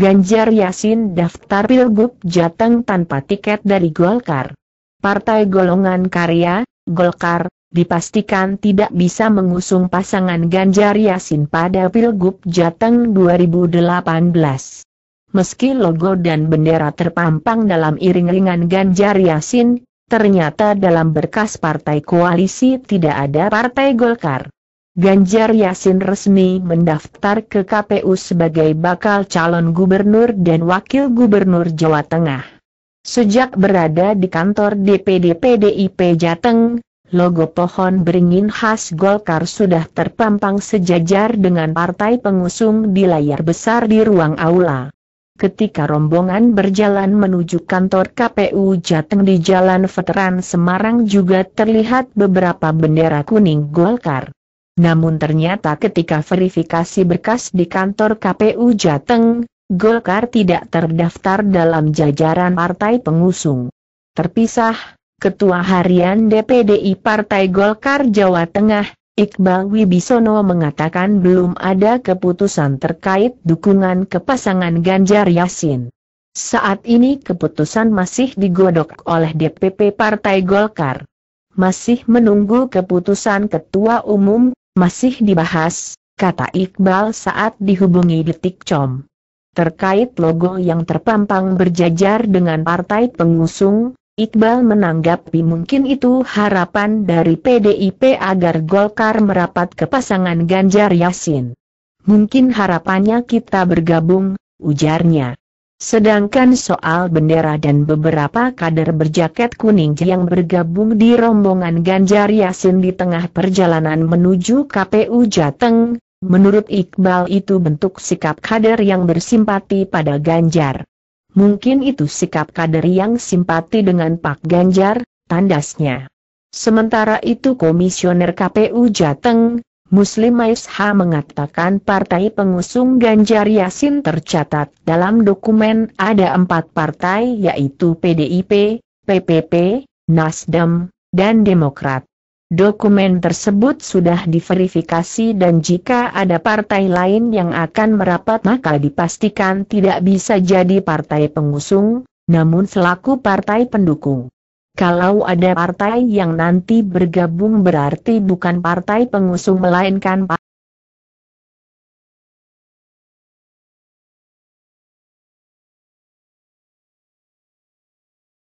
Ganjar Yasin daftar Pilgub Jateng tanpa tiket dari Golkar. Partai Golongan Karya, Golkar, dipastikan tidak bisa mengusung pasangan Ganjar Yasin pada Pilgub Jateng 2018. Meski logo dan bendera terpampang dalam iring-iringan Ganjar Yasin, ternyata dalam berkas partai koalisi tidak ada partai Golkar. Ganjar Yasin resmi mendaftar ke KPU sebagai bakal calon gubernur dan wakil gubernur Jawa Tengah. Sejak berada di kantor DPD PDIP Jateng, logo pohon beringin khas Golkar sudah terpampang sejajar dengan partai pengusung di layar besar di ruang aula. Ketika rombongan berjalan menuju kantor KPU Jateng di Jalan Veteran Semarang juga terlihat beberapa bendera kuning Golkar. Namun ternyata ketika verifikasi berkas di kantor KPU Jateng, Golkar tidak terdaftar dalam jajaran partai pengusung. Terpisah, Ketua Harian DPDI Partai Golkar Jawa Tengah, Iqbal Wibisono mengatakan belum ada keputusan terkait dukungan ke pasangan Ganjar Yasin. Saat ini keputusan masih digodok oleh DPP Partai Golkar. Masih menunggu keputusan Ketua Umum masih dibahas, kata Iqbal saat dihubungi detik com. Terkait logo yang terpampang berjajar dengan partai pengusung, Iqbal menanggapi mungkin itu harapan dari PDIP agar Golkar merapat ke pasangan Ganjar Yasin. Mungkin harapannya kita bergabung, ujarnya. Sedangkan soal bendera dan beberapa kader berjaket kuning yang bergabung di rombongan Ganjar Yasin di tengah perjalanan menuju KPU Jateng, menurut Iqbal itu bentuk sikap kader yang bersimpati pada Ganjar. Mungkin itu sikap kader yang simpati dengan Pak Ganjar, tandasnya. Sementara itu Komisioner KPU Jateng, Muslim Maisha mengatakan partai pengusung Ganjar Yasin tercatat dalam dokumen ada empat partai yaitu PDIP, PPP, Nasdem, dan Demokrat. Dokumen tersebut sudah diverifikasi dan jika ada partai lain yang akan merapat maka dipastikan tidak bisa jadi partai pengusung, namun selaku partai pendukung. Kalau ada partai yang nanti bergabung berarti bukan partai pengusung melainkan partai